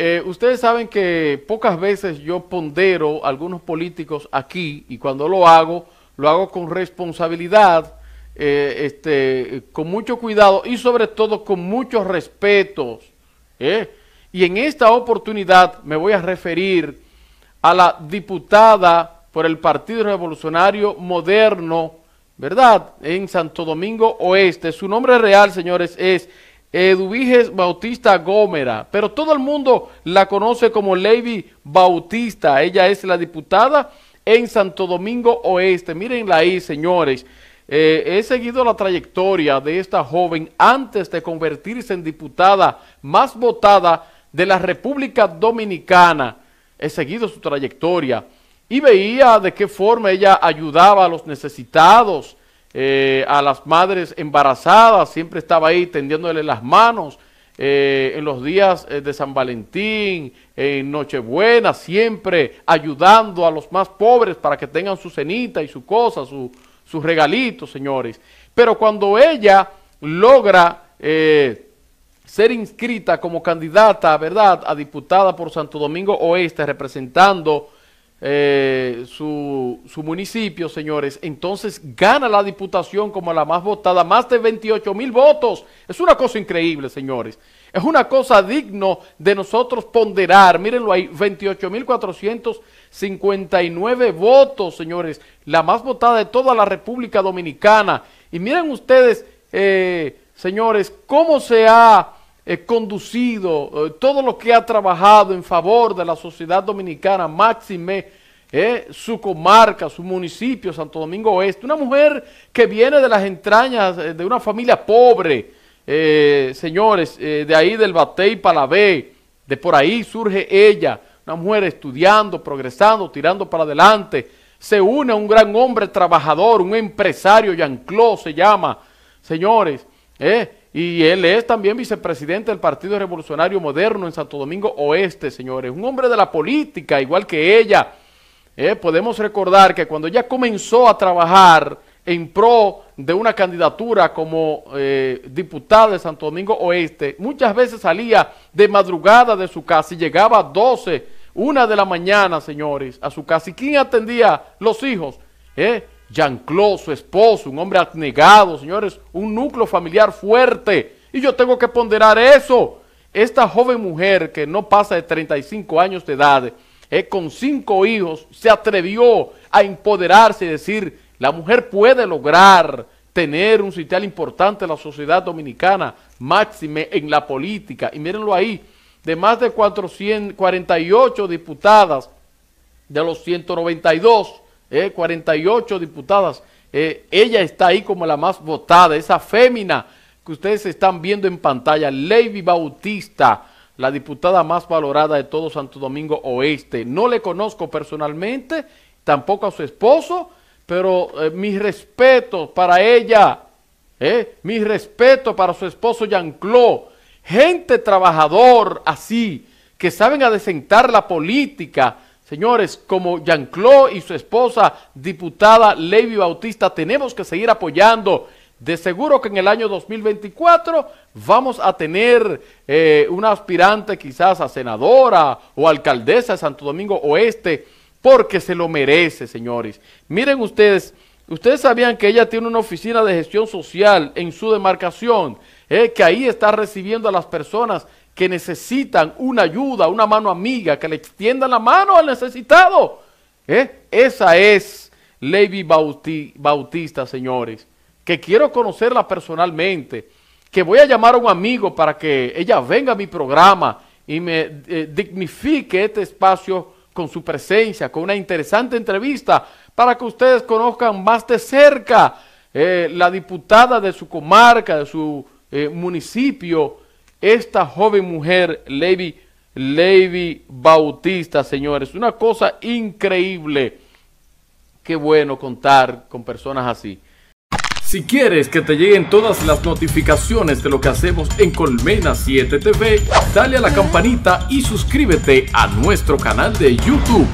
Eh, ustedes saben que pocas veces yo pondero a algunos políticos aquí y cuando lo hago, lo hago con responsabilidad, eh, este, con mucho cuidado y sobre todo con muchos respetos. ¿eh? Y en esta oportunidad me voy a referir a la diputada por el Partido Revolucionario Moderno, ¿verdad? En Santo Domingo Oeste. Su nombre real, señores, es Eduviges Bautista Gómera, pero todo el mundo la conoce como Lady Bautista. Ella es la diputada en Santo Domingo Oeste. Mírenla ahí, señores. Eh, he seguido la trayectoria de esta joven antes de convertirse en diputada más votada de la República Dominicana. He seguido su trayectoria y veía de qué forma ella ayudaba a los necesitados, eh, a las madres embarazadas, siempre estaba ahí tendiéndole las manos. Eh, en los días eh, de San Valentín, en Nochebuena, siempre ayudando a los más pobres para que tengan su cenita y su cosa, sus regalitos, señores. Pero cuando ella logra ser inscrita como candidata, ¿verdad?, a diputada por Santo Domingo Oeste, representando eh, su, su, municipio, señores, entonces gana la diputación como la más votada, más de 28 mil votos. Es una cosa increíble, señores. Es una cosa digno de nosotros ponderar. Mírenlo ahí, 28 mil 459 votos, señores. La más votada de toda la República Dominicana. Y miren ustedes, eh, señores, cómo se ha eh, conducido, eh, todo lo que ha trabajado en favor de la sociedad dominicana, máxime eh, su comarca, su municipio, Santo Domingo Oeste. Una mujer que viene de las entrañas de una familia pobre, señores, de ahí del Batey Palabé, de por ahí surge ella, una mujer estudiando, progresando, tirando para adelante. Se une a un gran hombre trabajador, un empresario, Jean-Claude se llama, señores, ¿eh? Y él es también vicepresidente del Partido Revolucionario Moderno en Santo Domingo Oeste, señores. Un hombre de la política, igual que ella. Eh, podemos recordar que cuando ella comenzó a trabajar en pro de una candidatura como eh, diputada de Santo Domingo Oeste, muchas veces salía de madrugada de su casa y llegaba a 12, una de la mañana, señores, a su casa. ¿Y quién atendía? Los hijos. Eh jean su esposo, un hombre abnegado, señores, un núcleo familiar fuerte. Y yo tengo que ponderar eso. Esta joven mujer que no pasa de 35 años de edad, eh, con cinco hijos, se atrevió a empoderarse y decir, la mujer puede lograr tener un sitial importante en la sociedad dominicana, máxime en la política. Y mírenlo ahí, de más de 448 diputadas de los 192, 48 eh, diputadas. Eh, ella está ahí como la más votada, esa fémina que ustedes están viendo en pantalla, Lady Bautista, la diputada más valorada de todo Santo Domingo Oeste. No le conozco personalmente, tampoco a su esposo, pero mi eh, mis respetos para ella, eh, mis respetos para su esposo Jean-Claude, gente trabajador así, que saben adecentar la política, Señores, como Jean-Claude y su esposa, diputada Levi Bautista, tenemos que seguir apoyando. De seguro que en el año 2024 vamos a tener eh, una aspirante quizás a senadora o alcaldesa de Santo Domingo Oeste, porque se lo merece, señores. Miren ustedes, ustedes sabían que ella tiene una oficina de gestión social en su demarcación, eh, que ahí está recibiendo a las personas que necesitan una ayuda, una mano amiga, que le extiendan la mano al necesitado. ¿Eh? Esa es lady Bautista, señores, que quiero conocerla personalmente, que voy a llamar a un amigo para que ella venga a mi programa y me eh, dignifique este espacio con su presencia, con una interesante entrevista, para que ustedes conozcan más de cerca eh, la diputada de su comarca, de su eh, municipio, esta joven mujer, Levy Bautista, señores. Una cosa increíble. Qué bueno contar con personas así. Si quieres que te lleguen todas las notificaciones de lo que hacemos en Colmena 7 TV, dale a la campanita y suscríbete a nuestro canal de YouTube.